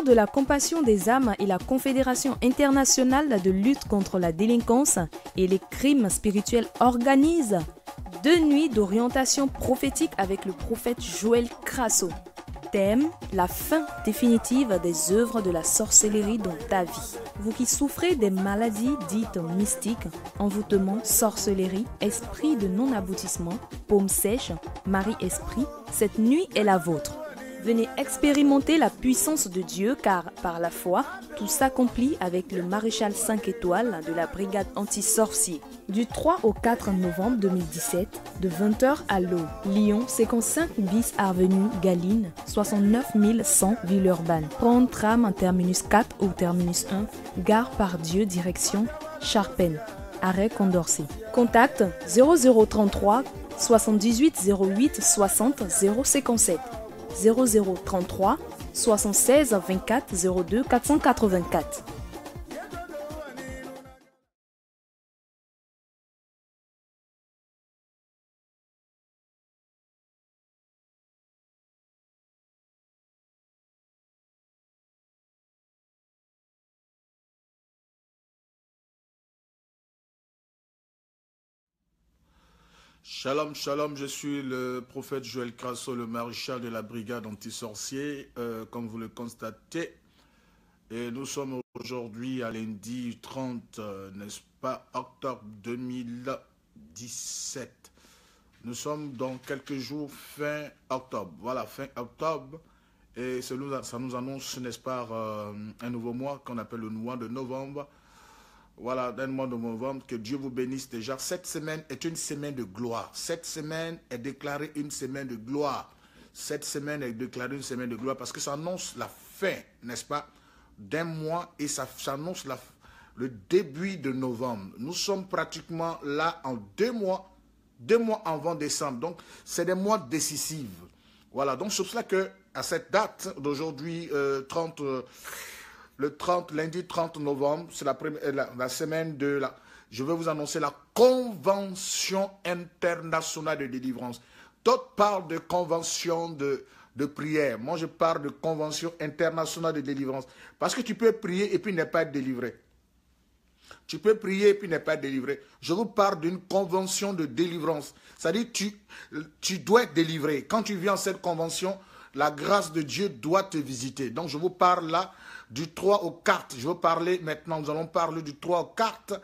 de la Compassion des âmes et la Confédération internationale de lutte contre la délinquance et les crimes spirituels organisent deux nuits d'orientation prophétique avec le prophète Joël Crasso. Thème La fin définitive des œuvres de la sorcellerie dans ta vie. Vous qui souffrez des maladies dites mystiques, envoûtement, sorcellerie, esprit de non-aboutissement, paume sèche, mari esprit cette nuit est la vôtre. Venez expérimenter la puissance de Dieu car par la foi, tout s'accomplit avec le maréchal 5 étoiles de la brigade anti-sorcier. Du 3 au 4 novembre 2017, de 20h à l'eau, Lyon 55 bis avenue Galine, 69100, 100 Villeurbanne. Prendre tram en terminus 4 ou terminus 1, gare par Dieu direction Charpennes, arrêt Condorcet. Contact 0033 78 08 60 057. 0033 76 24 02 484. Shalom, shalom, je suis le prophète Joël Crasso, le maréchal de la brigade anti-sorcier, euh, comme vous le constatez. Et nous sommes aujourd'hui à lundi 30, euh, n'est-ce pas, octobre 2017. Nous sommes dans quelques jours fin octobre. Voilà, fin octobre. Et ça nous, ça nous annonce, n'est-ce pas, euh, un nouveau mois qu'on appelle le mois de novembre voilà, d'un mois de novembre, que Dieu vous bénisse déjà. Cette semaine est une semaine de gloire. Cette semaine est déclarée une semaine de gloire. Cette semaine est déclarée une semaine de gloire parce que ça annonce la fin, n'est-ce pas, d'un mois et ça, annonce la, le début de novembre. Nous sommes pratiquement là en deux mois, deux mois avant décembre. Donc, c'est des mois décisifs. Voilà, donc c'est pour cela que à cette date d'aujourd'hui, 30... Euh, le 30, lundi 30 novembre, c'est euh, la, la, semaine de la... Je vais vous annoncer la Convention internationale de délivrance. Tout parle de convention de, de prière. Moi, je parle de convention internationale de délivrance. Parce que tu peux prier et puis ne pas être délivré. Tu peux prier et puis ne pas être délivré. Je vous parle d'une convention de délivrance. C'est-à-dire tu, tu dois être délivré. Quand tu viens à cette convention, la grâce de Dieu doit te visiter. Donc, je vous parle là du 3 au 4. Je veux parler maintenant, nous allons parler du 3 au 4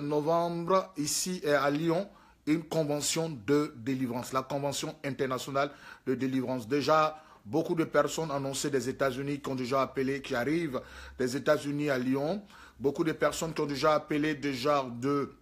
novembre, ici à Lyon, une convention de délivrance, la convention internationale de délivrance. Déjà, beaucoup de personnes annoncées des États-Unis qui ont déjà appelé, qui arrivent des États-Unis à Lyon. Beaucoup de personnes qui ont déjà appelé déjà de,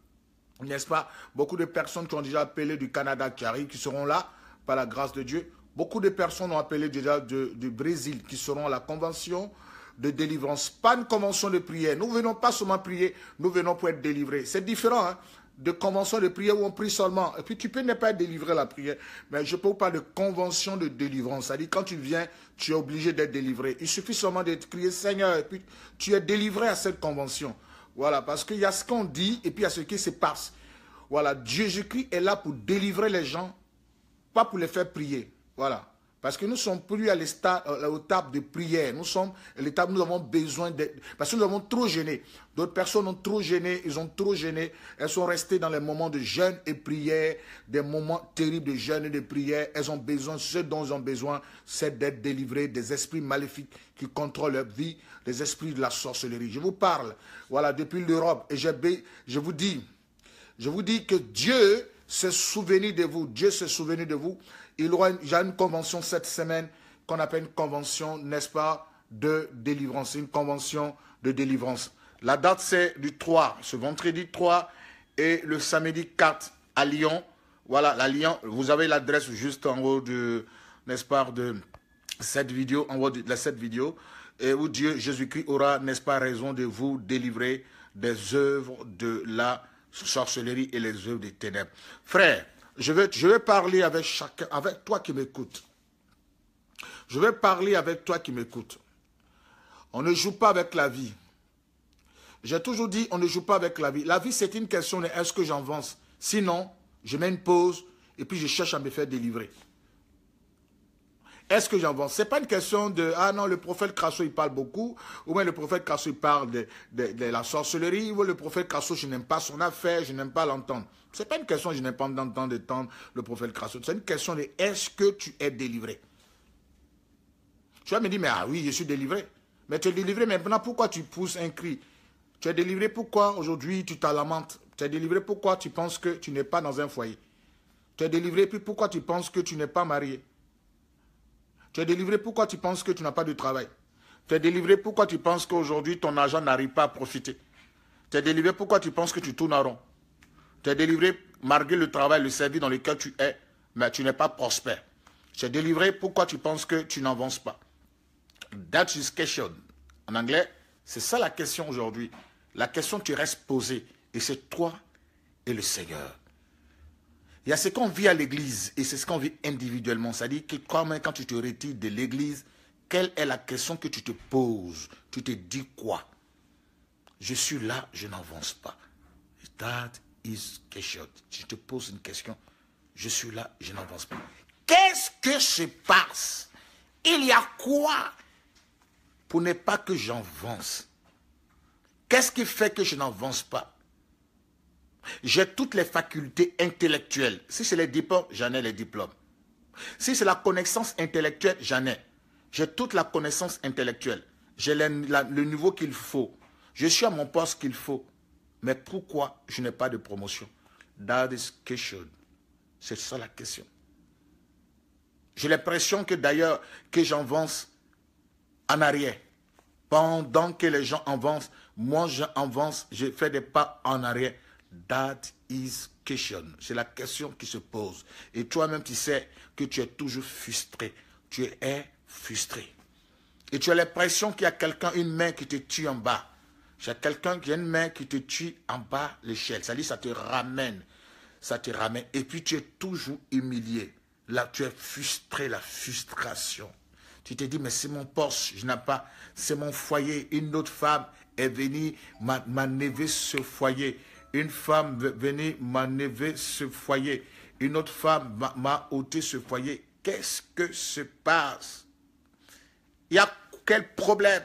n'est-ce pas, beaucoup de personnes qui ont déjà appelé du Canada qui arrivent, qui seront là par la grâce de Dieu. Beaucoup de personnes ont appelé déjà du Brésil qui seront à la convention de délivrance, pas une convention de prière. Nous venons pas seulement prier, nous venons pour être délivrés. C'est différent hein, de convention de prière où on prie seulement. Et puis tu peux ne pas être délivré la prière, mais je peux pas de convention de délivrance. C'est-à-dire quand tu viens, tu es obligé d'être délivré. Il suffit seulement de crier Seigneur et puis tu es délivré à cette convention. Voilà, parce qu'il y a ce qu'on dit et puis il y a ce qui se passe. Voilà, Jésus-Christ est là pour délivrer les gens, pas pour les faire prier. Voilà. Parce que nous ne sommes plus à l'étape euh, de prière. Nous sommes à l'étape nous avons besoin d'être... Parce que nous avons trop gêné. D'autres personnes ont trop gêné. Ils ont trop gêné. Elles sont restées dans les moments de jeûne et prière. Des moments terribles de jeûne et de prière. Elles ont besoin, ce dont elles ont besoin, c'est d'être délivrées des esprits maléfiques qui contrôlent leur vie, des esprits de la sorcellerie. Je vous parle, voilà, depuis l'Europe. Et je, vous dis, je vous dis que Dieu se souvenu de vous. Dieu se souvenu de vous il aura une, convention cette semaine qu'on appelle une convention, n'est-ce pas, de délivrance, une convention de délivrance. La date, c'est du 3, ce vendredi 3 et le samedi 4 à Lyon. Voilà, la Lyon, vous avez l'adresse juste en haut de, n'est-ce pas, de cette vidéo, en haut de, cette vidéo, et où Dieu, Jésus-Christ, aura, n'est-ce pas, raison de vous délivrer des œuvres de la sorcellerie et les œuvres des ténèbres. Frères, je vais, parler avec chacun, avec toi qui m'écoute. Je vais parler avec toi qui m'écoutes. On ne joue pas avec la vie. J'ai toujours dit, on ne joue pas avec la vie. La vie, c'est une question de est-ce que j'avance Sinon, je mets une pause et puis je cherche à me faire délivrer. Est-ce que j'en Ce C'est pas une question de ah non le prophète Crasso il parle beaucoup ou bien le prophète Crasso il parle de, la sorcellerie ou le prophète Crasso je n'aime pas son affaire je n'aime pas l'entendre. C'est pas une question je n'aime pas d'entendre le prophète Crasso. C'est une question de est-ce que tu es délivré. Tu vas me dire mais ah oui je suis délivré. Mais tu es délivré maintenant pourquoi tu pousses un cri? Tu es délivré pourquoi aujourd'hui tu t'alamentes? Tu es délivré pourquoi tu penses que tu n'es pas dans un foyer? Tu es délivré puis pourquoi tu penses que tu n'es pas marié? Tu es délivré, pourquoi tu penses que tu n'as pas de travail Tu es délivré, pourquoi tu penses qu'aujourd'hui ton argent n'arrive pas à profiter Tu es délivré, pourquoi tu penses que tu tournes en rond Tu es délivré malgré le travail, le service dans lequel tu es, mais tu n'es pas prospère. Tu es délivré, pourquoi tu penses que tu n'avances pas That is question. En anglais, c'est ça la question aujourd'hui. La question qui reste posée. Et c'est toi et le Seigneur. Il y a ce qu'on vit à l'église et c'est ce qu'on vit individuellement. C'est-à-dire que quand tu te retires de l'église, quelle est la question que tu te poses Tu te dis quoi Je suis là, je n'avance pas. That is question. Je te pose une question. Je suis là, je n'avance pas. Qu'est-ce que se passe Il y a quoi pour ne pas que j'avance Qu'est-ce qui fait que je n'avance pas j'ai toutes les facultés intellectuelles. Si c'est les diplômes, j'en ai les diplômes. Si c'est la connaissance intellectuelle, j'en ai. J'ai toute la connaissance intellectuelle. J'ai le, niveau qu'il faut. Je suis à mon poste qu'il faut. Mais pourquoi je n'ai pas de promotion That is C'est ça la question. J'ai l'impression que d'ailleurs, que j'avance en arrière. Pendant que les gens avancent, moi j'avance, je fais des pas en arrière. That is question. C'est la question qui se pose. Et toi-même, tu sais que tu es toujours frustré. Tu es frustré. Et tu as l'impression qu'il y a quelqu'un, une main qui te tue en bas. a quelqu'un qui a une main qui te tue en bas l'échelle. Ça dit, ça te ramène. Ça te ramène. Et puis tu es toujours humilié. Là, tu es frustré, la frustration. Tu te dis, mais c'est mon poste, je n'ai pas, c'est mon foyer. Une autre femme est venue m'enlever ce foyer. Une femme venait m'enlever ce foyer. Une autre femme m'a ôté ce foyer. Qu'est-ce que se passe Il y a quel problème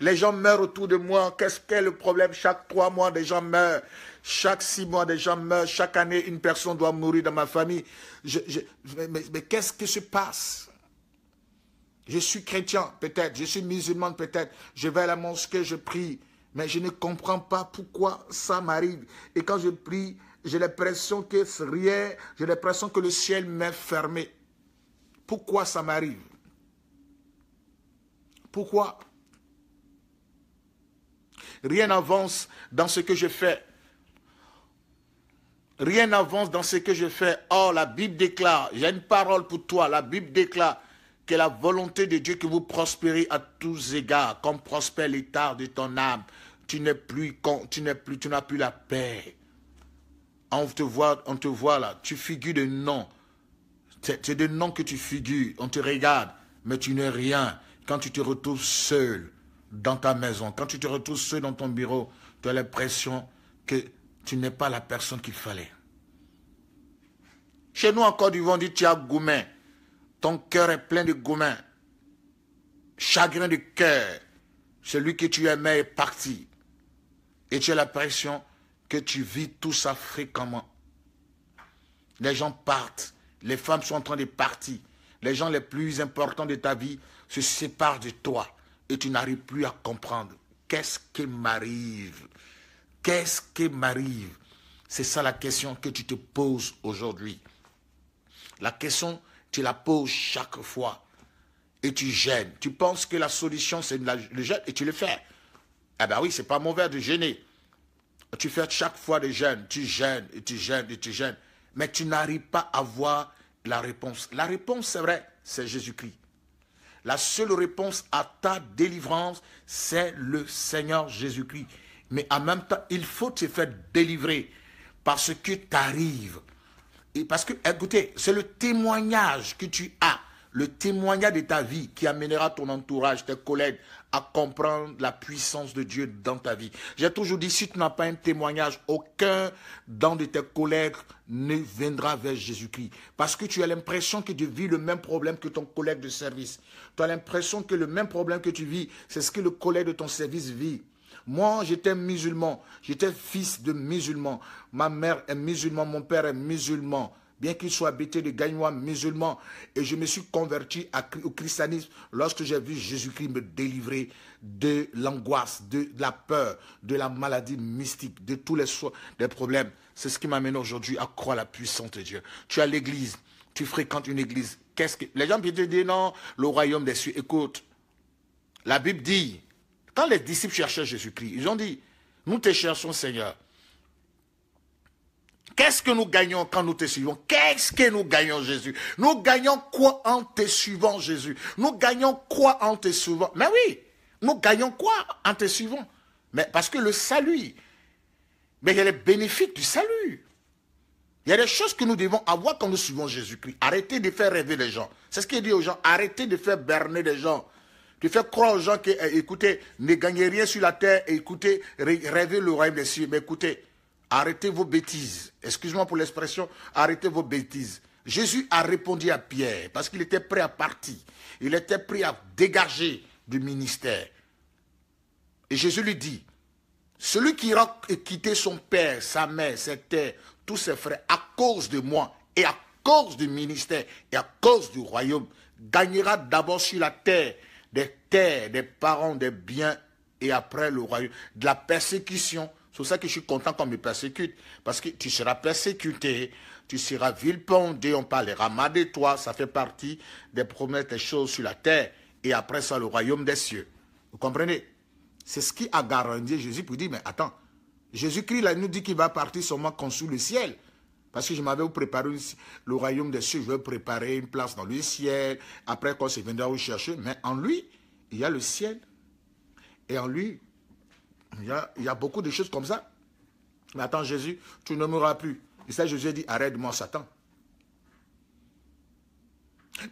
Les gens meurent autour de moi. Qu'est-ce qu'est le problème Chaque trois mois, des gens meurent. Chaque six mois, des gens meurent. Chaque année, une personne doit mourir dans ma famille. mais, mais qu'est-ce qui se passe Je suis chrétien, peut-être. Je suis musulman, peut-être. Je vais à la mosquée, je prie. Mais je ne comprends pas pourquoi ça m'arrive. Et quand je prie, j'ai l'impression que rien, j'ai l'impression que le ciel m'est fermé. Pourquoi ça m'arrive Pourquoi Rien n'avance dans ce que je fais. Rien n'avance dans ce que je fais. Or, oh, la Bible déclare, j'ai une parole pour toi, la Bible déclare que la volonté de Dieu que vous prospérez à tous égards, comme prospère l'état de ton âme tu n'es plus, tu n'es plus, tu n'as plus la paix. On te voit, on te voit là, tu figures de nom. C'est des noms que tu figures, on te regarde, mais tu n'es rien. Quand tu te retrouves seul dans ta maison, quand tu te retrouves seul dans ton bureau, tu as l'impression que tu n'es pas la personne qu'il fallait. Chez nous, encore, du vent dit tu as gourmand. Ton cœur est plein de gourmand. Chagrin de cœur. Celui que tu aimais est parti. Et tu as l'impression que tu vis tout ça fréquemment. Les gens partent. Les femmes sont en train de partir. Les gens les plus importants de ta vie se séparent de toi. Et tu n'arrives plus à comprendre. Qu'est-ce qui m'arrive Qu'est-ce qui m'arrive C'est ça la question que tu te poses aujourd'hui. La question, tu la poses chaque fois. Et tu gênes. Tu penses que la solution, c'est le gêne et tu le fais. Eh ah bien bah oui, c'est pas mauvais de gêner. Tu fais chaque fois des jeûnes, tu gênes, et tu gênes, et tu gênes. Mais tu n'arrives pas à voir la réponse. La réponse, c'est vrai, c'est Jésus-Christ. La seule réponse à ta délivrance, c'est le Seigneur Jésus-Christ. Mais en même temps, il faut te faire délivrer parce que tu arrives. Et parce que, écoutez, c'est le témoignage que tu as, le témoignage de ta vie qui amènera ton entourage, tes collègues à comprendre la puissance de Dieu dans ta vie. J'ai toujours dit, si tu n'as pas un témoignage, aucun d'un de tes collègues ne viendra vers Jésus-Christ. Parce que tu as l'impression que tu vis le même problème que ton collègue de service. Tu as l'impression que le même problème que tu vis, c'est ce que le collègue de ton service vit. Moi, j'étais musulman. J'étais fils de musulman. Ma mère est musulmane, mon père est musulman bien qu'il soit habité de gagnois musulmans, et je me suis converti au christianisme lorsque j'ai vu Jésus-Christ me délivrer de l'angoisse, de, la peur, de la maladie mystique, de tous les soins, des problèmes. C'est ce qui m'amène aujourd'hui à croire la puissance de Dieu. Tu as l'église, tu fréquentes une église. Qu'est-ce que les gens peuvent te dire non, le royaume des cieux. Écoute, la Bible dit, quand les disciples cherchaient Jésus-Christ, ils ont dit, nous te cherchons Seigneur. Qu'est-ce que nous gagnons quand nous te suivons Qu'est-ce que nous gagnons, Jésus Nous gagnons quoi en te suivant, Jésus Nous gagnons quoi en te suivant Mais oui, nous gagnons quoi en te suivant Mais parce que le salut, mais il y a les bénéfices du salut. Il y a des choses que nous devons avoir quand nous suivons Jésus-Christ. Arrêtez de faire rêver les gens. C'est ce qu'il dit aux gens. Arrêtez de faire berner les gens. De faire croire aux gens que, eh, écoutez, ne gagnez rien sur la terre. Écoutez, rêvez le royaume des cieux. Mais écoutez, Arrêtez vos bêtises. Excuse-moi pour l'expression, arrêtez vos bêtises. Jésus a répondu à Pierre parce qu'il était prêt à partir. Il était prêt à dégager du ministère. Et Jésus lui dit, celui qui aura quitté son père, sa mère, ses terres, tous ses frères, à cause de moi et à cause du ministère et à cause du royaume, gagnera d'abord sur la terre des terres, des parents, des biens et après le royaume, de la persécution, c'est pour ça que je suis content qu'on me persécute. Parce que tu seras persécuté, tu seras vilpondé, on parle, mal de toi. Ça fait partie des promesses des choses sur la terre. Et après ça, le royaume des cieux. Vous comprenez C'est ce qui a garanti Jésus pour dire, mais attends, Jésus-Christ là, nous dit qu'il va partir seulement sous le ciel. Parce que je m'avais préparé le royaume des cieux, je vais préparer une place dans le ciel. Après, quand c'est viendra vous chercher, mais en lui, il y a le ciel. Et en lui, il y, a, beaucoup de choses comme ça. Mais attends, Jésus, tu ne mourras plus. Et ça, Jésus dit, arrête-moi, Satan.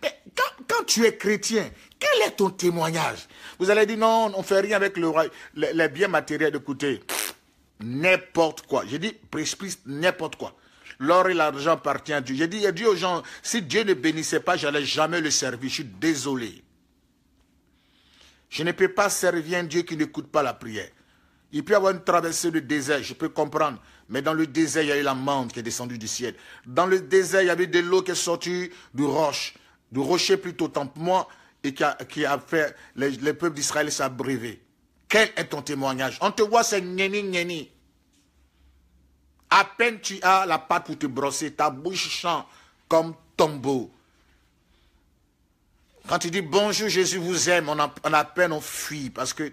Mais quand, tu es chrétien, quel est ton témoignage Vous allez dire, non, on ne fait rien avec le les, biens matériels. Écoutez, n'importe quoi. J'ai dit, précipice, n'importe quoi. L'or et l'argent appartiennent à Dieu. J'ai dit, dit aux gens, si Dieu ne bénissait pas, j'allais jamais le servir. Je suis désolé. Je ne peux pas servir un Dieu qui n'écoute pas la prière. Il peut y avoir une traversée du désert, je peux comprendre. Mais dans le désert, il y a eu la menthe qui est descendue du ciel. Dans le désert, il y avait de l'eau qui est sortie du roche, du rocher plutôt, tant et qui a, fait les, peuples d'Israël s'abréver. Quel est ton témoignage On te voit, c'est gneni À peine tu as la pâte pour te brosser, ta bouche chante comme tombeau. Quand tu dis bonjour Jésus vous aime, on a, on a peine on fuit parce que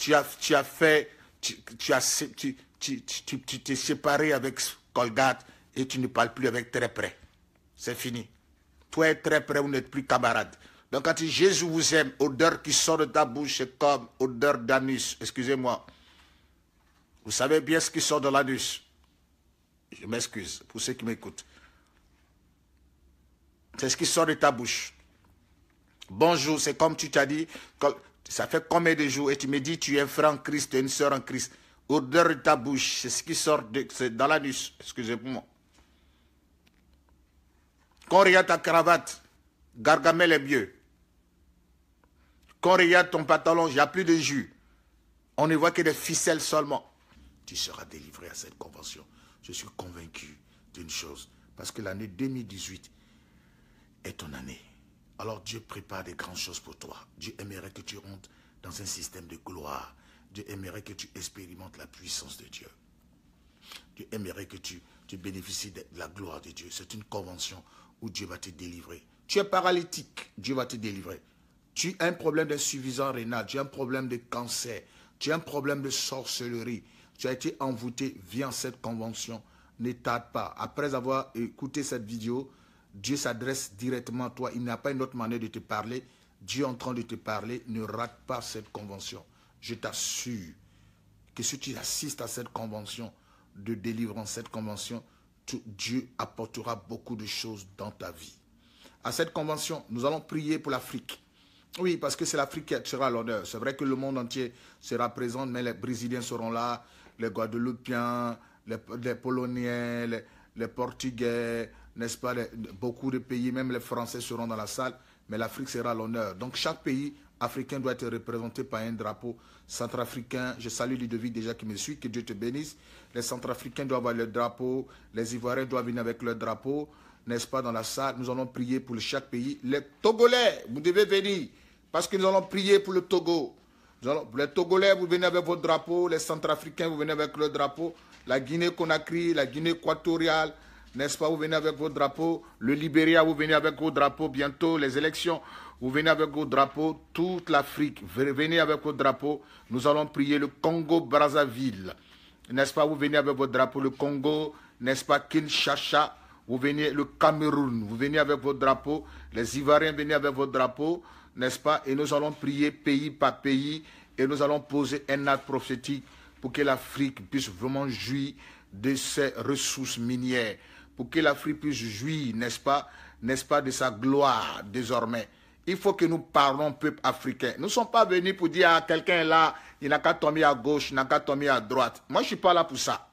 tu as, fait, tu, as, tu, t'es séparé avec Colgate et tu ne parles plus avec très près. C'est fini. Toi et très près, vous n'êtes plus camarade. Donc quand Jésus vous aime, odeur qui sort de ta bouche, c'est comme odeur d'anus. Excusez-moi. Vous savez bien ce qui sort de l'anus. Je m'excuse pour ceux qui m'écoutent. C'est ce qui sort de ta bouche. Bonjour, c'est comme tu t'as dit, ça fait combien de jours et tu me dis tu es un frère en Christ, tu es une sœur en Christ. Odeur de ta bouche, c'est ce qui sort de, dans l'anus. Excusez-moi. Quand on regarde ta cravate, Gargamel est mieux. Quand regarde ton pantalon, il n'y a plus de jus. On ne voit que des ficelles seulement. Tu seras délivré à cette convention. Je suis convaincu d'une chose. Parce que l'année 2018 est ton année. Alors Dieu prépare des grandes choses pour toi. Dieu aimerait que tu rentres dans un système de gloire. Dieu aimerait que tu expérimentes la puissance de Dieu. Dieu aimerait que tu, bénéficies de la gloire de Dieu. C'est une convention où Dieu va te délivrer. Tu es paralytique, Dieu va te délivrer. Tu as un problème d'insuffisance rénale, tu as un problème de cancer, tu as un problème de sorcellerie, tu as été envoûté, via cette convention, ne pas. Après avoir écouté cette vidéo, Dieu s'adresse directement à toi. Il n'y a pas une autre manière de te parler. Dieu est en train de te parler. Ne rate pas cette convention. Je t'assure que si tu assistes à cette convention de délivrance, cette convention, Dieu apportera beaucoup de choses dans ta vie. À cette convention, nous allons prier pour l'Afrique. Oui, parce que c'est l'Afrique qui sera l'honneur. C'est vrai que le monde entier sera présent, mais les Brésiliens seront là, les Guadeloupéens, les, les Polonais, les, les Portugais, n'est-ce pas, beaucoup de pays, même les Français seront dans la salle, mais l'Afrique sera l'honneur. Donc chaque pays africain doit être représenté par un drapeau centrafricain. Je salue Ludovic déjà qui me suit, que Dieu te bénisse. Les centrafricains doivent avoir leur drapeau, les Ivoiriens doivent venir avec leur drapeau, n'est-ce pas, dans la salle. Nous allons prier pour chaque pays. Les Togolais, vous devez venir, parce que nous allons prier pour le Togo. les Togolais, vous venez avec votre drapeau, les centrafricains, vous venez avec leur drapeau la Guinée-Conakry, la Guinée équatoriale, n'est-ce pas Vous venez avec vos drapeaux. Le Libéria, vous venez avec vos drapeaux. Bientôt, les élections, vous venez avec vos drapeaux. Toute l'Afrique, venez avec vos drapeaux. Nous allons prier le Congo-Brazzaville. N'est-ce pas Vous venez avec vos drapeaux. Le Congo, n'est-ce pas Kinshasa, vous venez le Cameroun, vous venez avec vos drapeaux, les Ivoiriens venez avec vos drapeaux, n'est-ce pas Et nous allons prier pays par pays et nous allons poser un acte prophétique pour que l'Afrique puisse vraiment jouir de ses ressources minières, pour que l'Afrique puisse jouir, n'est-ce pas, n'est-ce pas, de sa gloire désormais. Il faut que nous parlons peuple africain. Nous ne sommes pas venus pour dire à ah, quelqu'un là, il n'a qu'à tomber à gauche, il n'a qu'à tomber à droite. Moi, je ne suis pas là pour ça.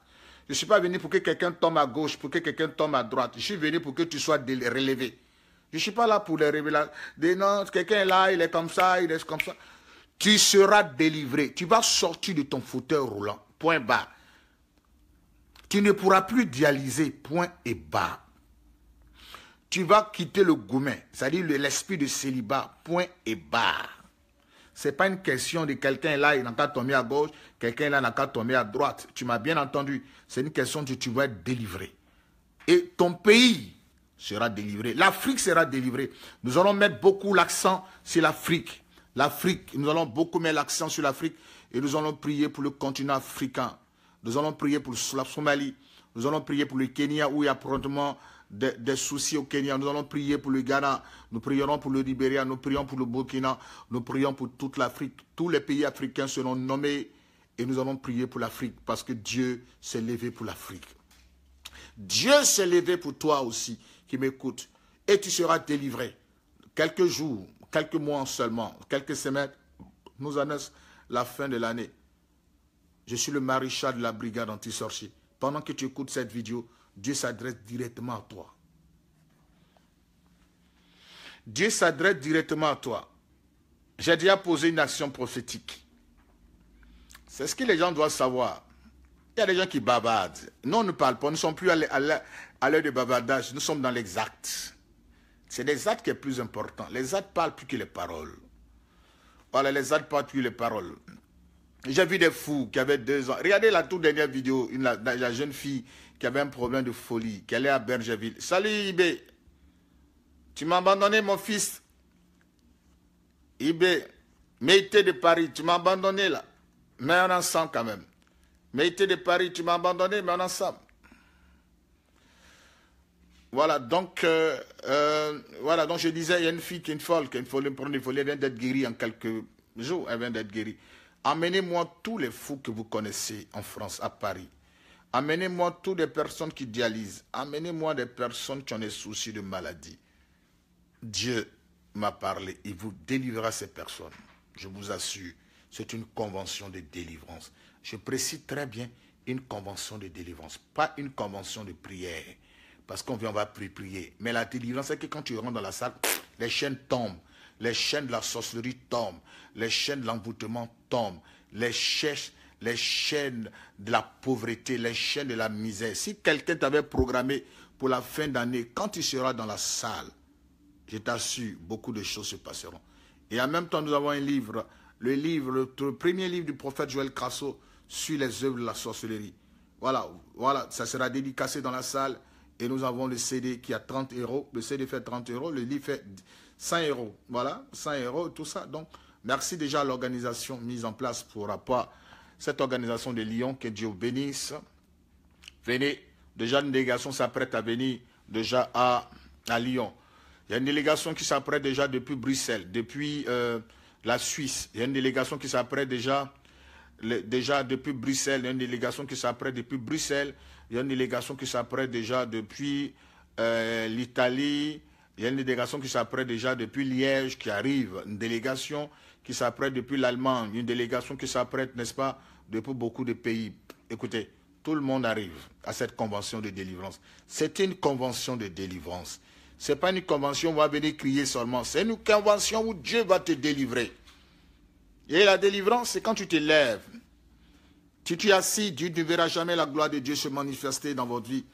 Je ne suis pas venu pour que quelqu'un tombe à gauche, pour que quelqu'un tombe à droite. Je suis venu pour que tu sois relevé. Je ne suis pas là pour les révéler, Non, quelqu'un là, il est comme ça, il est comme ça. Tu seras délivré. Tu vas sortir de ton fauteuil roulant. Point bas. Tu ne pourras plus dialyser. Point et bas. Tu vas quitter le gourmet, c'est-à-dire l'esprit de célibat. Point et bas. C'est pas une question de quelqu'un là, il n'a qu'à tomber à gauche, quelqu'un là n'a qu'à tomber à droite. Tu m'as bien entendu. C'est une question de tu vas être délivré. Et ton pays sera délivré. L'Afrique sera délivrée. Nous allons mettre beaucoup l'accent sur l'Afrique. L'Afrique, nous allons beaucoup mettre l'accent sur l'Afrique et nous allons prier pour le continent africain. Nous allons prier pour la Somalie. Nous allons prier pour le Kenya où il y a probablement des, des, soucis au Kenya. Nous allons prier pour le Ghana, nous prierons pour le Libéria, nous prions pour le Burkina, nous prions pour toute l'Afrique. Tous les pays africains seront nommés et nous allons prier pour l'Afrique parce que Dieu s'est levé pour l'Afrique. Dieu s'est levé pour toi aussi qui m'écoute et tu seras délivré. Quelques jours, quelques mois seulement, quelques semaines, nous annonce la fin de l'année. Je suis le maréchal de la brigade anti-sorcier. Pendant que tu écoutes cette vidéo, Dieu s'adresse directement à toi. Dieu s'adresse directement à toi. J'ai déjà posé une action prophétique. C'est ce que les gens doivent savoir. Il y a des gens qui bavardent. Non, on ne parle pas. Nous ne sommes plus à l'heure de bavardage. Nous sommes dans l'exact. C'est les actes qui est plus important. Les actes parlent plus que les paroles. Voilà, les actes parlent plus que les paroles. J'ai vu des fous qui avaient deux ans. Regardez la toute dernière vidéo, la, jeune fille qui avait un problème de folie, qui allait à Bergerville. Salut Ibé, tu m'as abandonné mon fils. Ibé, Méité de Paris, tu m'as abandonné là. Mais on est ensemble quand même. Méité de Paris, tu m'as abandonné, mais on est ensemble. Voilà, donc, euh, euh, voilà, donc je disais, il y a une fille qui est une folle, qui est folle, une folle, elle vient d'être guérie en quelques jours, elle vient d'être guérie. Amenez-moi tous les fous que vous connaissez en France, à Paris. Amenez-moi toutes les personnes qui dialysent. Amenez-moi des personnes qui ont des soucis de maladie. Dieu m'a parlé, il vous délivrera ces personnes. Je vous assure, c'est une convention de délivrance. Je précise très bien une convention de délivrance, pas une convention de prière parce qu'on vient, on va prier. Mais la délivrance, c'est que quand tu rentres dans la salle, les chaînes tombent. Les chaînes de la sorcellerie tombent. Les chaînes de l'envoûtement tombent. Les les chaînes de la pauvreté, les chaînes de la misère. Si quelqu'un t'avait programmé pour la fin d'année, quand tu seras dans la salle, je t'assure, beaucoup de choses se passeront. Et en même temps, nous avons un livre, le livre, premier livre du prophète Joël Crasso sur les œuvres de la sorcellerie. Voilà, voilà, ça sera dédicacé dans la salle. Et nous avons le CD qui a 30 euros. Le CD fait 30 euros. Le livre fait 100 euros. Voilà, 100 euros, tout ça. Donc, merci déjà à l'organisation mise en place pour rapport cette organisation de Lyon. Que Dieu bénisse. Venez, déjà une délégation s'apprête à venir déjà à, à Lyon. Il y a une délégation qui s'apprête déjà depuis Bruxelles, depuis euh, la Suisse. Il y a une délégation qui s'apprête déjà, déjà depuis Bruxelles. Il y a une délégation qui s'apprête depuis Bruxelles. Il y a une délégation qui s'apprête déjà depuis euh, l'Italie. Il y a une délégation qui s'apprête déjà depuis Liège qui arrive. Une délégation qui s'apprête depuis l'Allemagne. Une délégation qui s'apprête, n'est-ce pas, depuis beaucoup de pays. Écoutez, tout le monde arrive à cette convention de délivrance. C'est une convention de délivrance. Ce n'est pas une convention où on va venir crier seulement. C'est une convention où Dieu va te délivrer. Et la délivrance, c'est quand tu te lèves. Si tu es assis, Dieu ne verra jamais la gloire de Dieu se manifester dans votre vie.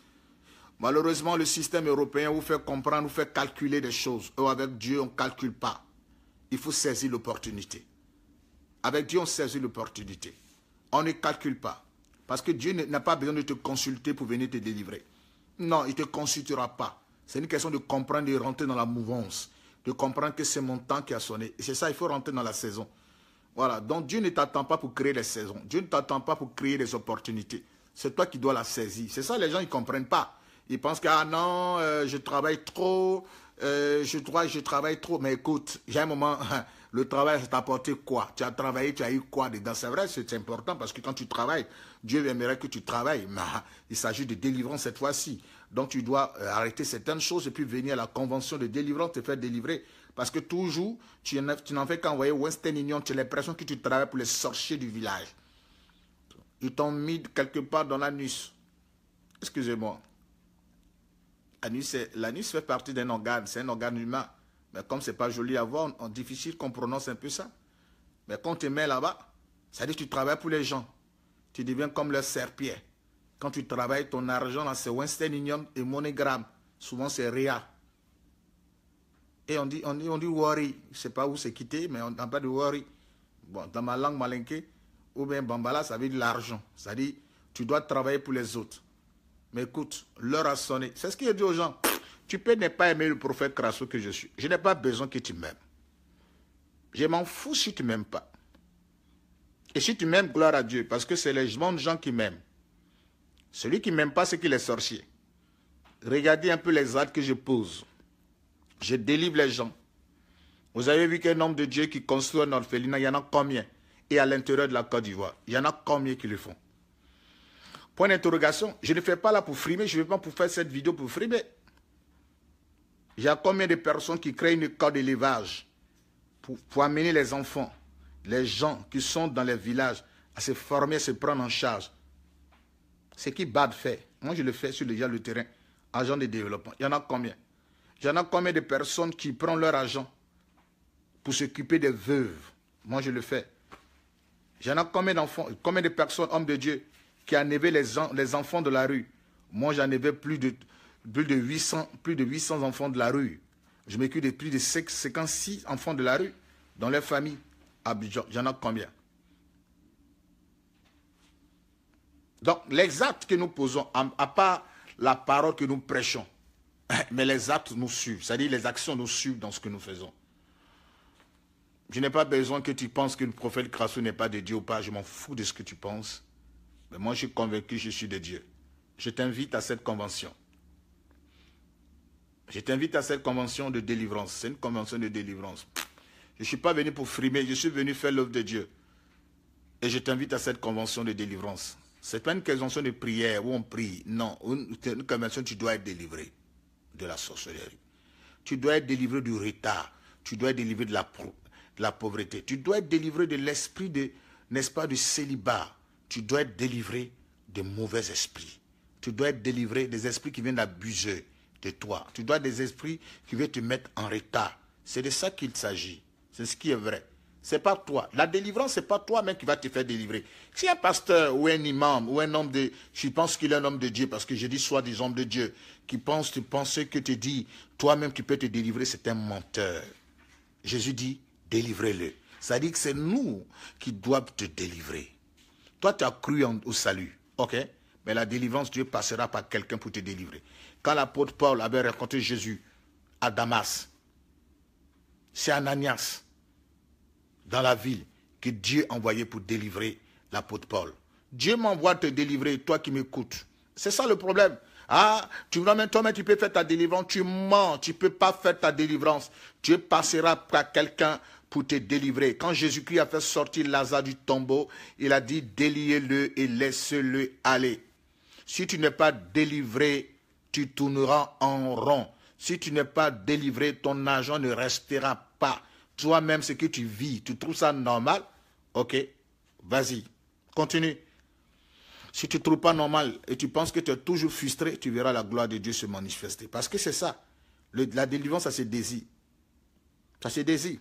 Malheureusement, le système européen vous fait comprendre, vous fait calculer des choses. Eux, avec Dieu, on ne calcule pas. Il faut saisir l'opportunité. Avec Dieu, on saisit l'opportunité. On ne calcule pas. Parce que Dieu n'a pas besoin de te consulter pour venir te délivrer. Non, il ne te consultera pas. C'est une question de comprendre de rentrer dans la mouvance. De comprendre que c'est mon temps qui a sonné. c'est ça, il faut rentrer dans la saison. Voilà, donc Dieu ne t'attend pas pour créer des saisons. Dieu ne t'attend pas pour créer des opportunités. C'est toi qui dois la saisir. C'est ça, les gens, ils ne comprennent pas. Ils pensent que, ah non, euh, je travaille trop, euh, je, je travaille trop. Mais écoute, j'ai un moment, le travail, ça t'a apporté quoi Tu as travaillé, tu as eu quoi dedans C'est vrai, c'est important parce que quand tu travailles, Dieu aimerait que tu travailles. Mais il s'agit de délivrance cette fois-ci. Donc tu dois euh, arrêter certaines choses et puis venir à la convention de délivrance, te faire délivrer parce que toujours, tu n'en fais qu'envoyer Western Union, tu as l'impression que tu travailles pour les sorciers du village. Ils t'ont mis quelque part dans l'anus. Excusez-moi. L'anus fait partie d'un organe, c'est un organe humain. Mais comme ce n'est pas joli à voir, on, difficile qu'on prononce un peu ça. Mais quand tu mets là-bas, ça dire que tu travailles pour les gens. Tu deviens comme le serpier. Quand tu travailles ton argent, c'est Winston Union et monogramme. Souvent, c'est RIA. Et on dit, on dit, on dit Je ne sais pas où c'est quitté, mais on n'a pas de worry. Bon, dans ma langue malinké, ou bien bambala, ça veut dire l'argent. Ça dit, tu dois travailler pour les autres. Mais écoute, l'heure a sonné. C'est ce qu'il a dit aux gens. Tu peux ne pas aimer le prophète crasso que je suis. Je n'ai pas besoin que tu m'aimes. Je m'en fous si tu ne m'aimes pas. Et si tu m'aimes, gloire à Dieu, parce que c'est les gens qui m'aiment. Celui qui ne m'aime pas, c'est qu'il est sorcier. Regardez un peu les actes que je pose. Je délivre les gens. Vous avez vu qu'un homme de Dieu qui construit un orphelinat, il y en a combien Et à l'intérieur de la Côte d'Ivoire, il y en a combien qui le font Point d'interrogation, je ne fais pas là pour frimer, je ne vais pas pour faire cette vidéo pour frimer. Il y a combien de personnes qui créent une école d'élevage pour, pour amener les enfants, les gens qui sont dans les villages à se former, à se prendre en charge. C'est qui Bad fait. Moi, je le fais sur déjà le terrain, agent de développement. Il y en a combien J'en ai combien de personnes qui prennent leur argent pour s'occuper des veuves Moi, je le fais. J'en ai combien d'enfants, combien de personnes, hommes de Dieu, qui enlevaient les, les enfants de la rue Moi, j'en avais plus de, plus, de 800, plus de 800 enfants de la rue. Je m'occupe de plus de 56 enfants de la rue dans leur famille. Ah, j'en ai combien Donc, les que nous posons, à part la parole que nous prêchons, eh, mais les actes nous suivent, c'est-à-dire les actions nous suivent dans ce que nous faisons. Je n'ai pas besoin que tu penses qu'une prophète Crasso n'est pas de Dieu ou pas, je m'en fous de ce que tu penses. Mais moi, je suis convaincu, je suis de Dieu. Je t'invite à cette convention. Je t'invite à cette convention de délivrance. C'est une convention de délivrance. Je ne suis pas venu pour frimer, je suis venu faire l'œuvre de Dieu. Et je t'invite à cette convention de délivrance. Ce n'est pas une convention de prière où on prie. Non, une convention, tu dois être délivré de la sorcellerie. Tu dois être délivré du retard. Tu dois être délivré de la, pauvreté. Tu dois être délivré de l'esprit de, n'est-ce pas, du célibat. Tu dois être délivré des mauvais esprits. Tu dois être délivré des esprits qui viennent abuser de toi. Tu dois des esprits qui veulent te mettre en retard. C'est de ça qu'il s'agit. C'est ce qui est vrai. C'est pas toi. La délivrance, c'est pas toi-même qui va te faire délivrer. Si un pasteur ou un imam ou un homme de, je pense qu'il est un homme de Dieu parce que je dis soit des hommes de Dieu qui pense, tu penses que tu dis, toi-même tu peux te délivrer, c'est un menteur. Jésus dit, délivrez-le. Ça dit que c'est nous qui doivent te délivrer. Toi, tu as cru au salut, ok Mais la délivrance, Dieu passera par quelqu'un pour te délivrer. Quand l'apôtre Paul avait rencontré Jésus à Damas, c'est Ananias, dans la ville, que Dieu envoyait pour délivrer l'apôtre Paul. Dieu m'envoie te délivrer, toi qui m'écoutes. C'est ça le problème. Ah, tu me ramènes toi-même, tu peux faire ta délivrance. Tu mens, tu ne peux pas faire ta délivrance. Tu passeras par quelqu'un pour te délivrer. Quand Jésus-Christ a fait sortir Lazare du tombeau, il a dit déliez-le et laissez-le aller. Si tu n'es pas délivré, tu tourneras en rond. Si tu n'es pas délivré, ton argent ne restera pas. Toi-même, ce que tu vis, tu trouves ça normal Ok, vas-y, continue. Si tu ne trouves pas normal et tu penses que tu es toujours frustré, tu verras la gloire de Dieu se manifester. Parce que c'est ça. la délivrance, ça se désire. Ça se désire.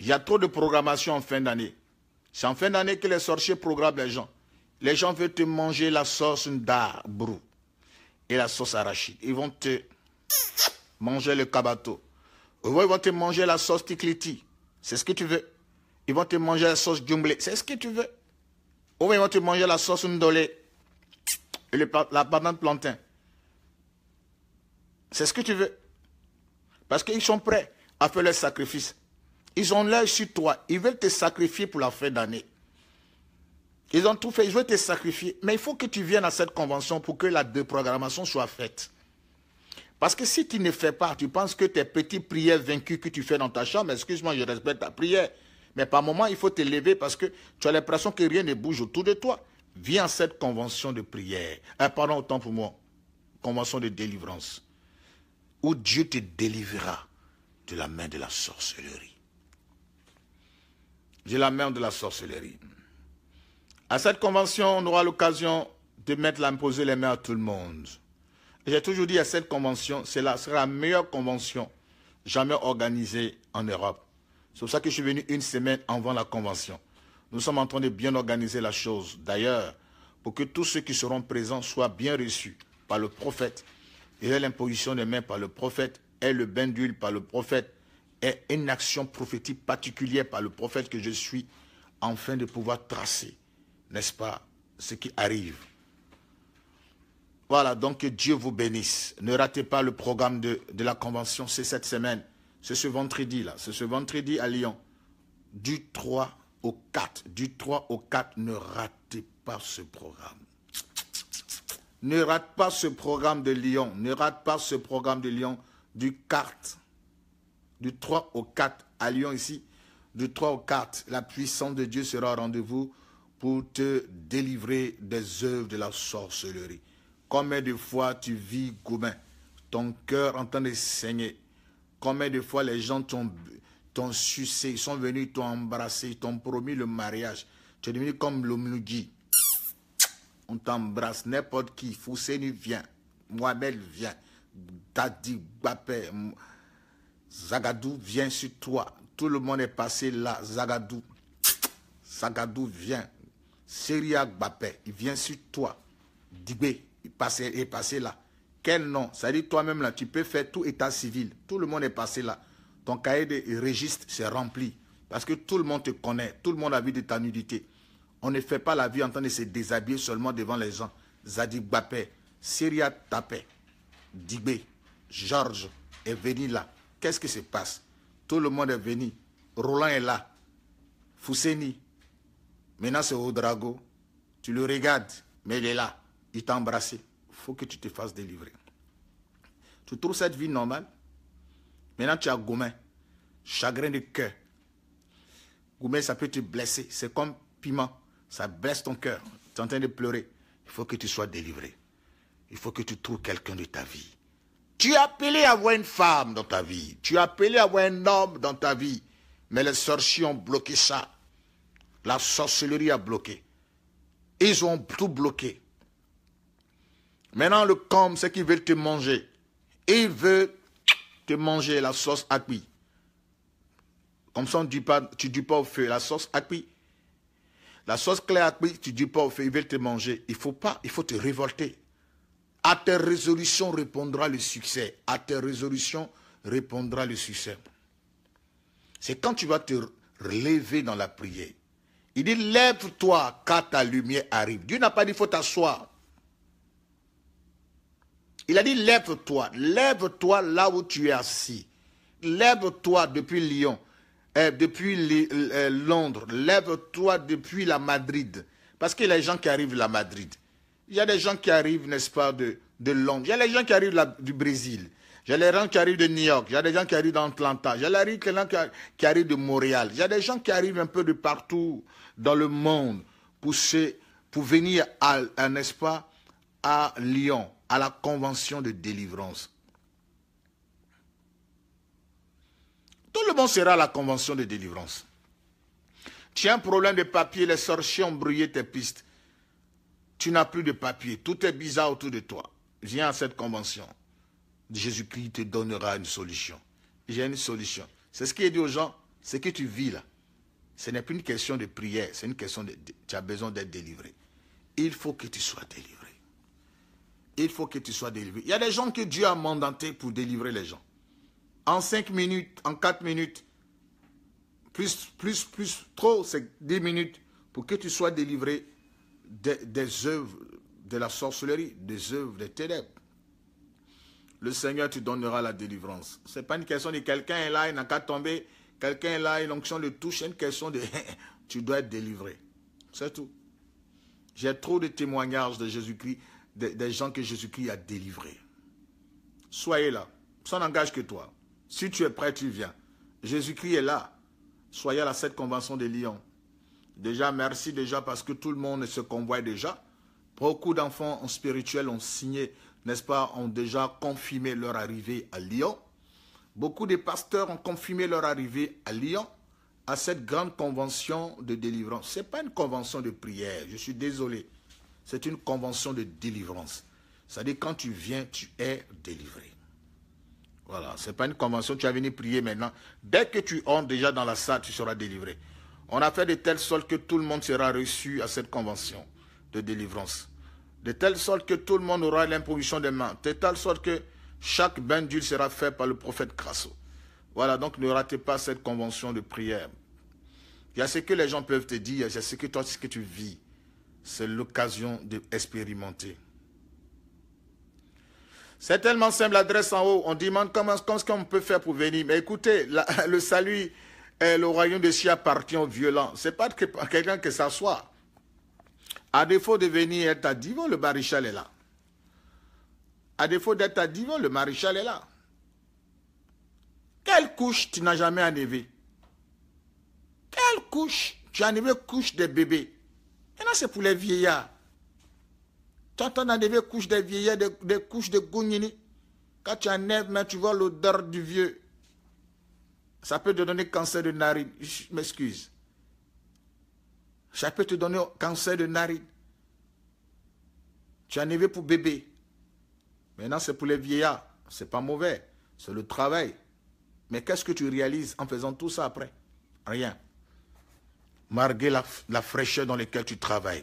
Il y a trop de programmation en fin d'année. C'est en fin d'année que les sorciers programment les gens. Les gens veulent te manger la sauce d'arbre et la sauce arachide. Ils vont te manger le kabato. Ils vont te manger la sauce tikliti. C'est ce que tu veux. Ils vont te manger la sauce djumblé. C'est ce que tu veux. Ou bien ils vont manger la sauce ndolé et la banane plantain. C'est ce que tu veux. Parce qu'ils sont prêts à faire leur sacrifice. Ils ont l'œil sur toi. Ils veulent te sacrifier pour la fin d'année. Ils ont tout fait. Ils veulent te sacrifier. Mais il faut que tu viennes à cette convention pour que la déprogrammation soit faite. Parce que si tu ne fais pas, tu penses que tes petites prières vaincues que tu fais dans ta chambre, excuse-moi, je respecte ta prière, mais par moments, il faut te lever parce que tu as l'impression que rien ne bouge autour de toi. Viens à cette convention de prière. Euh, pardon, autant pour moi. Convention de délivrance. Où Dieu te délivrera de la main de la sorcellerie. De la main de la sorcellerie. À cette convention, on aura l'occasion de mettre l'imposer les mains à tout le monde. J'ai toujours dit à cette convention, c'est la meilleure convention jamais organisée en Europe. C'est pour ça que je suis venu une semaine avant la convention. Nous sommes en train de bien organiser la chose. D'ailleurs, pour que tous ceux qui seront présents soient bien reçus par le prophète, et l'imposition des mains par le prophète, et le bain d'huile par le prophète, et une action prophétique particulière par le prophète que je suis, afin de pouvoir tracer, n'est-ce pas, ce qui arrive. Voilà, donc que Dieu vous bénisse. Ne ratez pas le programme de, de la convention, c'est cette semaine. C'est ce vendredi-là. C'est ce vendredi à Lyon. Du 3 au 4. Du 3 au 4, ne ratez pas ce programme. Ne ratez pas ce programme de Lyon. Ne ratez pas ce programme de Lyon. Du 4. Du 3 au 4 à Lyon ici. Du 3 au 4, la puissance de Dieu sera au rendez-vous pour te délivrer des œuvres de la sorcellerie. Combien de fois tu vis gourmand, ton cœur en train de saigner, Combien de fois les gens t'ont sucé, ils sont venus, t'ont embrassé, t'ont promis le mariage. Tu es devenu comme dit, On t'embrasse, n'importe qui. Fousseni vient, Mohamed vient, Dadi Bapé, Zagadou vient sur toi. Tout le monde est passé là, Zagadou. Zagadou vient, Seria Bapé, il vient sur toi. Dibé, il est passé là. Quel nom Ça dit, toi-même là, tu peux faire tout état civil. Tout le monde est passé là. Ton cahier de registre s'est rempli. Parce que tout le monde te connaît. Tout le monde a vu de ta nudité. On ne fait pas la vie en train de se déshabiller seulement devant les gens. Zadig Bappé, Syria Tapé, Dibé, Georges est venu là. Qu'est-ce qui se passe Tout le monde est venu. Roland est là. Fousseni. Maintenant c'est Odrago. Tu le regardes, mais il est là. Il t'a embrassé faut que tu te fasses délivrer. Tu trouves cette vie normale. Maintenant, tu as Goumen. Chagrin de cœur. Goumen, ça peut te blesser. C'est comme piment. Ça blesse ton cœur. Tu es en train de pleurer. Il faut que tu sois délivré. Il faut que tu trouves quelqu'un de ta vie. Tu as appelé à avoir une femme dans ta vie. Tu as appelé à avoir un homme dans ta vie. Mais les sorciers ont bloqué ça. La sorcellerie a bloqué. Ils ont tout bloqué. Maintenant, le com, c'est qu'il veut te manger. Et veut te manger la sauce à cuit. Comme ça, pas, tu ne dis pas au feu la sauce à qui. La sauce claire qui, tu ne dis pas au feu, il veut te manger. Il faut pas, il faut te révolter. À tes résolutions répondra le succès. À tes résolutions répondra le succès. C'est quand tu vas te lever dans la prière. Il dit, lève-toi car ta lumière arrive. Dieu n'a pas dit, il faut t'asseoir. Il a dit lève-toi, lève-toi là où tu es assis. Lève-toi depuis Lyon, euh, depuis euh, Londres, lève-toi depuis la Madrid. Parce qu'il y a des gens qui arrivent de la Madrid. Il y a des gens qui arrivent, n'est-ce pas, de, Londres. Il y a des gens qui arrivent du Brésil. Il y a des gens qui arrivent de New York. Il y a des gens qui arrivent d'Atlanta. Il y a des gens qui arrivent de Montréal. Il y a des gens qui arrivent un peu de partout dans le monde pour, venir n'est-ce pas, à Lyon à la convention de délivrance. Tout le monde sera à la convention de délivrance. Tu as un problème de papier, les sorciers ont brouillé tes pistes. Tu n'as plus de papier, tout est bizarre autour de toi. Viens à cette convention. Jésus-Christ te donnera une solution. J'ai une solution. C'est ce qui est dit aux gens, ce que tu vis là. Ce n'est plus une question de prière, c'est une question de... Tu as besoin d'être délivré. Il faut que tu sois délivré il faut que tu sois délivré. Il y a des gens que Dieu a mandaté pour délivrer les gens. En cinq minutes, en quatre minutes, plus, plus, plus, trop, c'est 10 minutes, pour que tu sois délivré des, œuvres de la sorcellerie, des œuvres des ténèbres. Le Seigneur te donnera la délivrance. Ce n'est pas une question de quelqu'un est là, il n'a qu'à tomber. Quelqu'un est là, une l'onction le touche. une question de tu dois être délivré. C'est tout. J'ai trop de témoignages de Jésus-Christ des, gens que Jésus-Christ a délivrés. Soyez là. Ça n'engage que toi. Si tu es prêt, tu viens. Jésus-Christ est là. Soyez à cette convention de Lyon. Déjà, merci déjà parce que tout le monde se convoie déjà. Beaucoup d'enfants spirituels ont signé, n'est-ce pas, ont déjà confirmé leur arrivée à Lyon. Beaucoup de pasteurs ont confirmé leur arrivée à Lyon, à cette grande convention de délivrance. Ce n'est pas une convention de prière, je suis désolé. C'est une convention de délivrance. C'est-à-dire, quand tu viens, tu es délivré. Voilà, ce n'est pas une convention, tu vas venir prier maintenant. Dès que tu entres déjà dans la salle, tu seras délivré. On a fait de telle sorte que tout le monde sera reçu à cette convention de délivrance. De telle sorte que tout le monde aura l'imposition des mains. De telle sorte que chaque bain d'huile sera fait par le prophète Crasso. Voilà, donc ne ratez pas cette convention de prière. Il y a ce que les gens peuvent te dire, il ce que toi, ce que tu vis c'est l'occasion d'expérimenter. C'est tellement simple, l'adresse en haut. On demande comment, comment est-ce qu'on peut faire pour venir. Mais écoutez, le salut et le royaume de Sia appartient aux violents. Ce n'est pas que, quelqu'un qui s'assoit. À défaut de venir être à divan, le maréchal est là. À défaut d'être à divan, le maréchal est là. Quelle couche tu n'as jamais enlevé Quelle couche Tu as enlevé couche des bébés. Maintenant, c'est pour les vieillards. Tu entends dans des couches des vieillards, des, couches de gougnini, Quand tu enlèves, mais tu vois l'odeur du vieux. Ça peut te donner cancer de narine. Je m'excuse. Ça peut te donner cancer de narine. Tu as pour bébé. Maintenant, c'est pour les vieillards. C'est pas mauvais. C'est le travail. Mais qu'est-ce que tu réalises en faisant tout ça après Rien. Marguer la, fraîcheur dans laquelle tu travailles,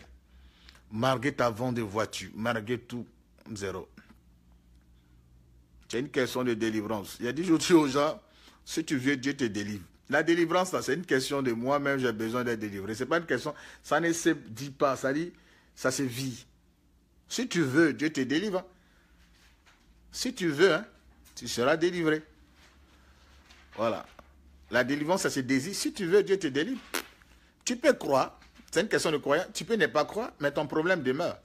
Marguer ta vente de voitures. Marguer tout, zéro. C'est une question de délivrance. Il y a dit, je dis aux gens, si tu veux, Dieu te délivre. La délivrance, c'est une question de moi-même, j'ai besoin d'être délivré. n'est pas une question, ça ne se dit pas, ça dit, ça se vit. Si tu veux, Dieu te délivre. Si tu veux, hein, tu seras délivré. Voilà. La délivrance, ça se désire. Si tu veux, Dieu te délivre. Tu peux croire, c'est une question de croyant. tu peux ne pas croire, mais ton problème demeure.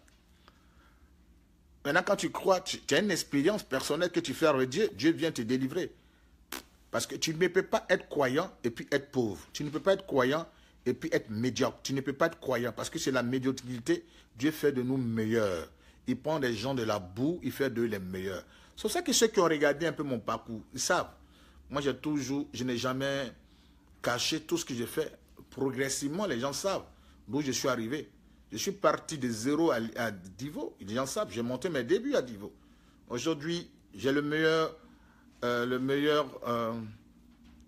Maintenant, quand tu crois, tu, as une expérience personnelle que tu fais avec Dieu, Dieu vient te délivrer. Parce que tu ne peux pas être croyant et puis être pauvre. Tu ne peux pas être croyant et puis être médiocre. Tu ne peux pas être croyant parce que c'est la médiocrité. Dieu fait de nous meilleurs. Il prend des gens de la boue, il fait d'eux les meilleurs. C'est ça que ceux qui ont regardé un peu mon parcours, ils savent. Moi, j'ai toujours, je n'ai jamais caché tout ce que j'ai fait progressivement, les gens savent d'où je suis arrivé. Je suis parti de zéro à, Divo. Les gens savent, j'ai monté mes débuts à Divo. Aujourd'hui, j'ai le meilleur, euh, le meilleur euh,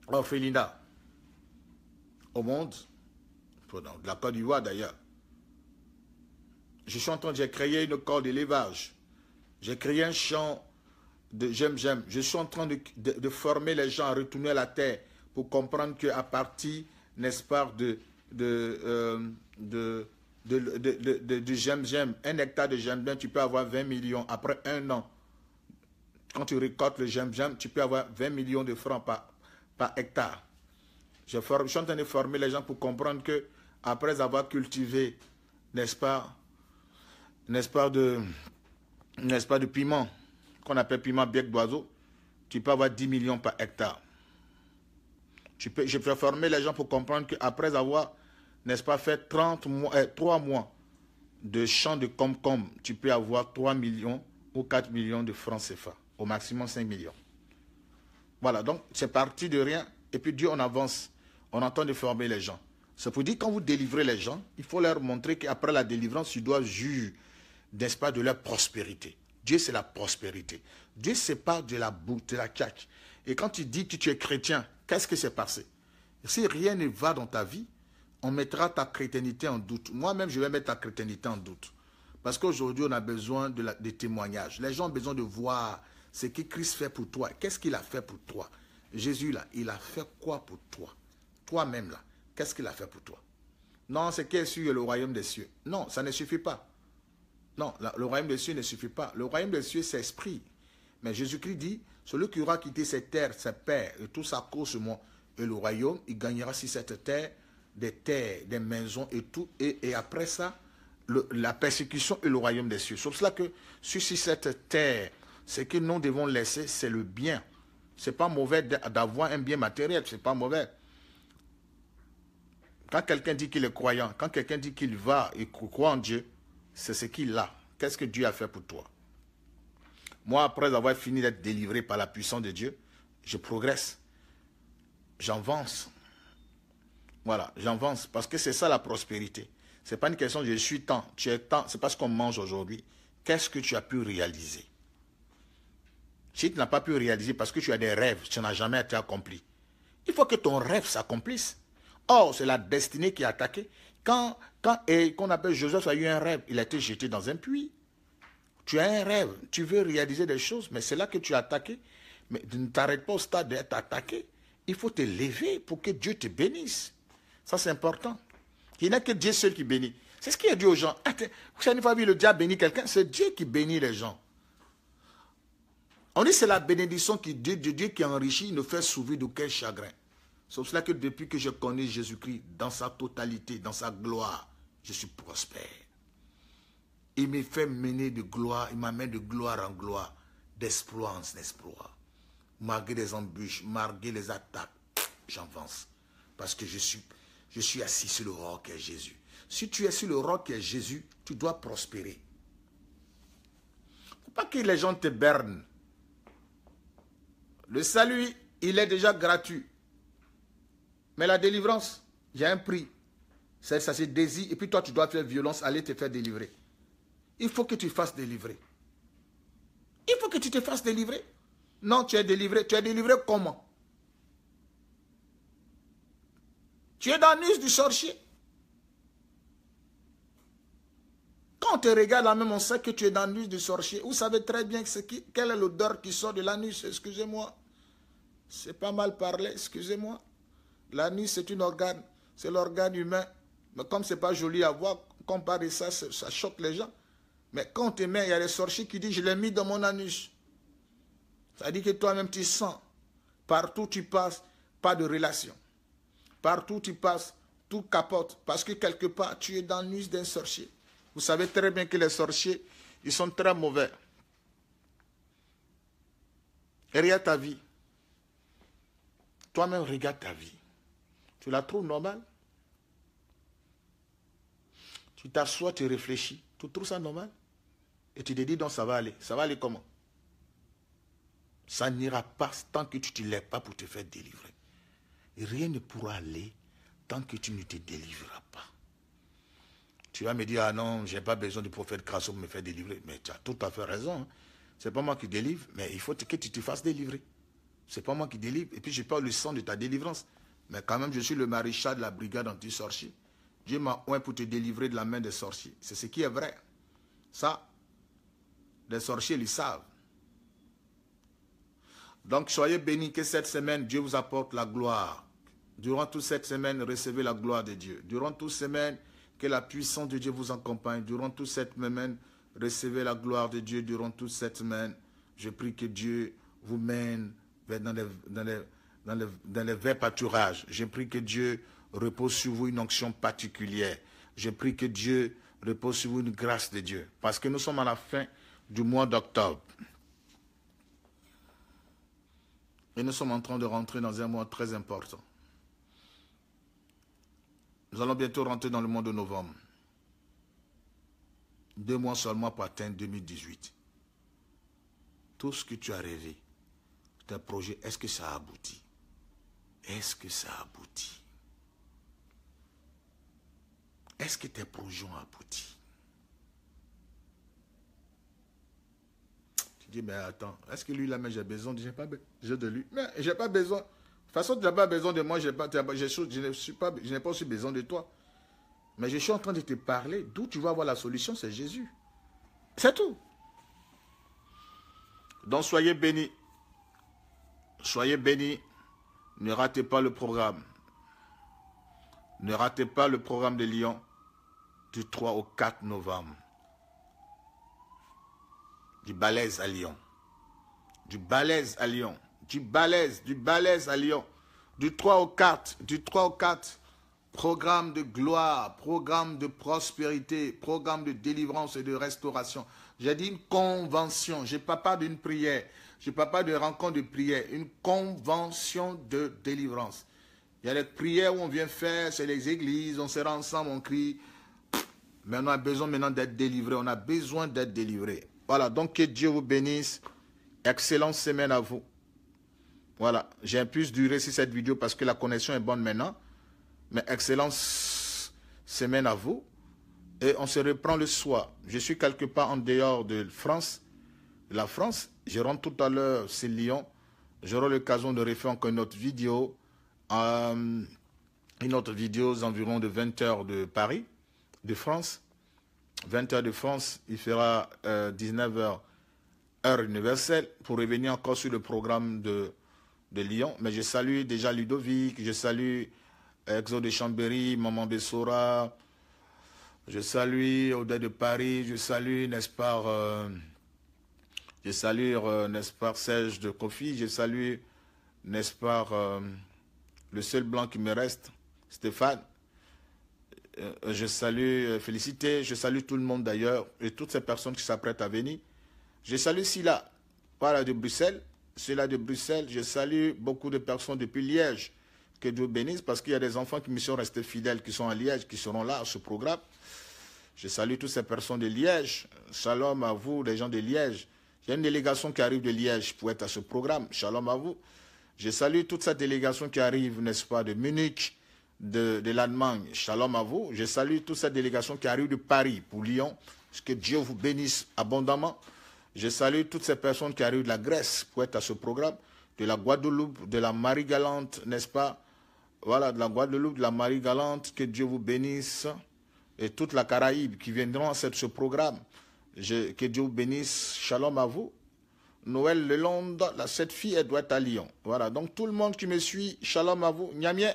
orphelinat au monde, de la Côte d'Ivoire d'ailleurs. Je suis en train j'ai créé une corde d'élevage. J'ai créé un champ de j'aime, j'aime. Je suis en train de, former les gens à retourner à la terre pour comprendre qu'à partir n'est-ce pas, de, de, euh, Un hectare de gemme tu peux avoir 20 millions après un an. Quand tu récoltes le gemme tu peux avoir 20 millions de francs par, par hectare. Je, forme, suis en train de former les gens pour comprendre que après avoir cultivé, n'est-ce pas, n'est-ce pas, de, n'est-ce pas, de piment, qu'on appelle piment bec d'oiseau, tu peux avoir 10 millions par hectare. Je peux, je former les gens pour comprendre qu'après avoir, n'est-ce pas, fait 30 mois, 3 eh, mois de chant de com tu peux avoir 3 millions ou 4 millions de francs CFA, au maximum 5 millions. Voilà, donc c'est parti de rien, et puis Dieu, on avance, on entend de former les gens. Ça pour dire, quand vous délivrez les gens, il faut leur montrer qu'après la délivrance, tu dois juger, n'est-ce pas, de leur prospérité. Dieu, c'est la prospérité. Dieu, c'est pas de la boue, de la caque. Et quand tu dis que tu es chrétien, Qu'est-ce qui s'est passé Si rien ne va dans ta vie, on mettra ta chrétienté en doute. Moi-même, je vais mettre ta chrétienté en doute. Parce qu'aujourd'hui, on a besoin de, témoignages. Les gens ont besoin de voir ce que Christ fait pour toi. Qu'est-ce qu'il a fait pour toi Jésus, là, il a fait quoi pour toi Toi-même, là, qu'est-ce qu'il a fait pour toi Non, c'est qui est le royaume des cieux. Non, ça ne suffit pas. Non, le royaume des cieux ne suffit pas. Le royaume des cieux, c'est esprit. Mais Jésus-Christ dit, celui qui aura quitté ses terres, ses pères et tout sa moi et le royaume, il gagnera sur cette terre des terres, des maisons et tout. Et, après ça, la persécution et le royaume des cieux. Sauf cela que sur cette terre, ce que nous devons laisser, c'est le bien. C'est pas mauvais d'avoir un bien matériel, c'est pas mauvais. Quand quelqu'un dit qu'il est croyant, quand quelqu'un dit qu'il va et croit en Dieu, c'est ce qu'il a. Qu'est-ce que Dieu a fait pour toi moi, après avoir fini d'être délivré par la puissance de Dieu, je progresse. J'avance. Voilà, j'avance. Parce que c'est ça la prospérité. Ce n'est pas une question je suis tant, tu es tant. C'est pas ce qu'on mange aujourd'hui. Qu'est-ce que tu as pu réaliser Si tu n'as pas pu réaliser parce que tu as des rêves, tu n'as jamais été accompli. Il faut que ton rêve s'accomplisse. Or, c'est la destinée qui est attaquée. Quand, quand et appelle Joseph a eu un rêve, il a été jeté dans un puits. Tu as un rêve, tu veux réaliser des choses, mais c'est là que tu es attaqué. Mais ne t'arrête pas au stade d'être attaqué. Il faut te lever pour que Dieu te bénisse. Ça, c'est important. Il n'y a que Dieu seul qui bénit. C'est ce qui a dit aux gens. Vous avez vu le diable bénir quelqu'un C'est Dieu qui bénit les gens. On dit c'est la bénédiction qui, de Dieu, Dieu qui enrichit, ne fait souvenir d'aucun chagrin. C'est pour cela que depuis que je connais Jésus-Christ dans sa totalité, dans sa gloire, je suis prospère. Il me fait mener de gloire, il m'amène de gloire en gloire, d'espoir en espoir. Malgré les embûches, malgré les attaques, j'avance. Parce que je suis, assis sur le roc qui est Jésus. Si tu es sur le roc qui est Jésus, tu dois prospérer. Faut pas que les gens te bernent. Le salut, il est déjà gratuit. Mais la délivrance, il y a un prix. Ça, ça c'est désir. Et puis toi, tu dois faire violence, aller te faire délivrer il faut que tu fasses délivrer. Il faut que tu te fasses délivrer. Non, tu es délivré. Tu es délivré comment Tu es dans l'us du sorcier. Quand on te regarde là-même, on sait que tu es dans l'anus du sorcier. Vous savez très bien ce qui, quelle est l'odeur qui sort de l'anus. Excusez-moi. C'est pas mal parlé, excusez-moi. L'anus, c'est un organe. C'est l'organe humain. Mais comme c'est pas joli à voir, comparer ça, ça choque les gens. Mais quand tu mets il y a les sorciers qui disent, je l'ai mis dans mon anus. Ça dit que toi-même, tu sens. Partout où tu passes, pas de relation. Partout où tu passes, tout capote. Parce que quelque part, tu es dans l'anus d'un sorcier. Vous savez très bien que les sorciers, ils sont très mauvais. regarde ta vie. Toi-même, regarde ta vie. Tu la trouves normale Tu t'assois, tu réfléchis. Tu trouves ça normal et tu te dis donc ça va aller. Ça va aller comment Ça n'ira pas tant que tu ne te lèves pas pour te faire délivrer. rien ne pourra aller tant que tu ne te délivreras pas. Tu vas me dire, ah non, j'ai pas besoin du prophète Crasso pour me faire délivrer. Mais tu as tout à fait raison. Hein. C'est pas moi qui délivre, mais il faut que tu te fasses délivrer. C'est pas moi qui délivre. Et puis je parle le sang de ta délivrance. Mais quand même, je suis le maréchal de la brigade anti-sorcier. Dieu m'a oint pour te délivrer de la main des sorciers. C'est ce qui est vrai. Ça, les sorciers ils savent. Donc soyez bénis que cette semaine, Dieu vous apporte la gloire. Durant toute cette semaine, recevez la gloire de Dieu. Durant toute semaine, que la puissance de Dieu vous accompagne. Durant toute cette semaine, recevez la gloire de Dieu. Durant toute cette semaine, je prie que Dieu vous mène dans les, dans les, dans les pâturages. Je prie que Dieu repose sur vous une onction particulière. Je prie que Dieu repose sur vous une grâce de Dieu. Parce que nous sommes à la fin du mois d'octobre. Et nous sommes en train de rentrer dans un mois très important. Nous allons bientôt rentrer dans le mois de novembre. Deux mois seulement pour atteindre 2018. Tout ce que tu as rêvé, tes projets, est-ce que ça aboutit Est-ce que ça aboutit Est-ce que tes projets ont abouti mais attends, est-ce que lui, là, mais j'ai besoin, j'ai pas besoin de lui. Mais j'ai pas besoin. De toute façon, tu n'as pas besoin de moi, pas, je ne suis pas, je n'ai pas aussi besoin de toi. Mais je suis en train de te parler. D'où tu vas avoir la solution, c'est Jésus. C'est tout. Donc soyez bénis. Soyez bénis. Ne ratez pas le programme. Ne ratez pas le programme de Lyon du 3 au 4 novembre du balèze à Lyon. Du balèze à Lyon. Du balèze, du balèze à Lyon. Du 3 au 4, du 3 au 4. Programme de gloire, programme de prospérité, programme de délivrance et de restauration. J'ai dit une convention. Je pas parlé d'une prière. Je ne parle pas de rencontre de prière. Une convention de délivrance. Il y a les prières où on vient faire c'est les églises, on se rend ensemble, on crie. Mais on a besoin maintenant d'être délivré. On a besoin d'être délivré. Voilà, donc que Dieu vous bénisse. Excellente semaine à vous. Voilà, j'ai un plus duré sur cette vidéo parce que la connexion est bonne maintenant. Mais excellente semaine à vous. Et on se reprend le soir. Je suis quelque part en dehors de France, la France. Je rentre tout à l'heure, c'est Lyon. J'aurai l'occasion de refaire encore une autre vidéo. Euh, une autre vidéo environ de 20h de Paris, de France. 20h de France, il fera 19h euh, heure universelle pour revenir encore sur le programme de, de Lyon. Mais je salue déjà Ludovic, je salue euh, Exo de Chambéry, Maman de Sora, je salue Oda de Paris, je salue, n'est-ce pas, euh, je salue, n'est-ce pas, Serge de Kofi, je salue, n'est-ce pas, le seul blanc qui me reste, Stéphane. Euh, je salue euh, Félicité, je salue tout le monde d'ailleurs et toutes ces personnes qui s'apprêtent à venir. Je salue Silla, voilà de Bruxelles. ceux-là de Bruxelles, je salue beaucoup de personnes depuis Liège. Que Dieu bénisse parce qu'il y a des enfants qui me sont restés fidèles, qui sont à Liège, qui seront là à ce programme. Je salue toutes ces personnes de Liège. Shalom à vous, les gens de Liège. Il y a une délégation qui arrive de Liège pour être à ce programme. Shalom à vous. Je salue toute cette délégation qui arrive, n'est-ce pas, de Munich, de, l'Allemagne. Shalom à vous. Je salue toute cette délégation qui arrive de Paris pour Lyon. Que Dieu vous bénisse abondamment. Je salue toutes ces personnes qui arrivent de la Grèce pour être à ce programme, de la Guadeloupe, de la Marie-Galante, n'est-ce pas Voilà, de la Guadeloupe, de la Marie-Galante, que Dieu vous bénisse. Et toute la Caraïbe qui viendront à ce programme. que Dieu vous bénisse. Shalom à vous. Noël Lelonde, cette fille, elle doit être à Lyon. Voilà, donc tout le monde qui me suit, shalom à vous. Niamien.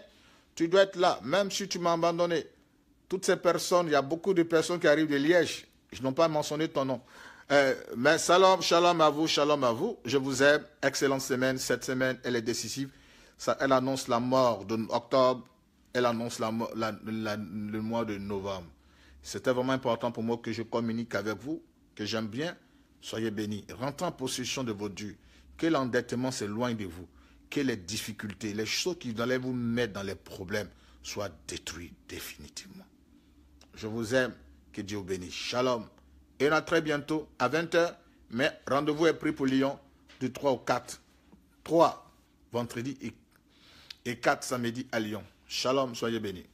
Tu dois être là, même si tu m'as abandonné. Toutes ces personnes, il y a beaucoup de personnes qui arrivent de Liège. Je n'ai pas mentionné ton nom. Euh, mais salam, shalom à vous, shalom à vous. Je vous aime. Excellente semaine. Cette semaine, elle est décisive. elle annonce la mort de octobre. Elle annonce le mois de novembre. C'était vraiment important pour moi que je communique avec vous, que j'aime bien. Soyez bénis. Rentrez en possession de vos dieux. Que l'endettement s'éloigne de vous que les difficultés, les choses qui allaient vous mettre dans les problèmes soient détruites définitivement. Je vous aime. Que Dieu vous bénisse. Shalom. Et à très bientôt à 20h. Mais rendez-vous est pris pour Lyon du 3 au 4. 3 vendredi et 4 samedi à Lyon. Shalom. Soyez bénis.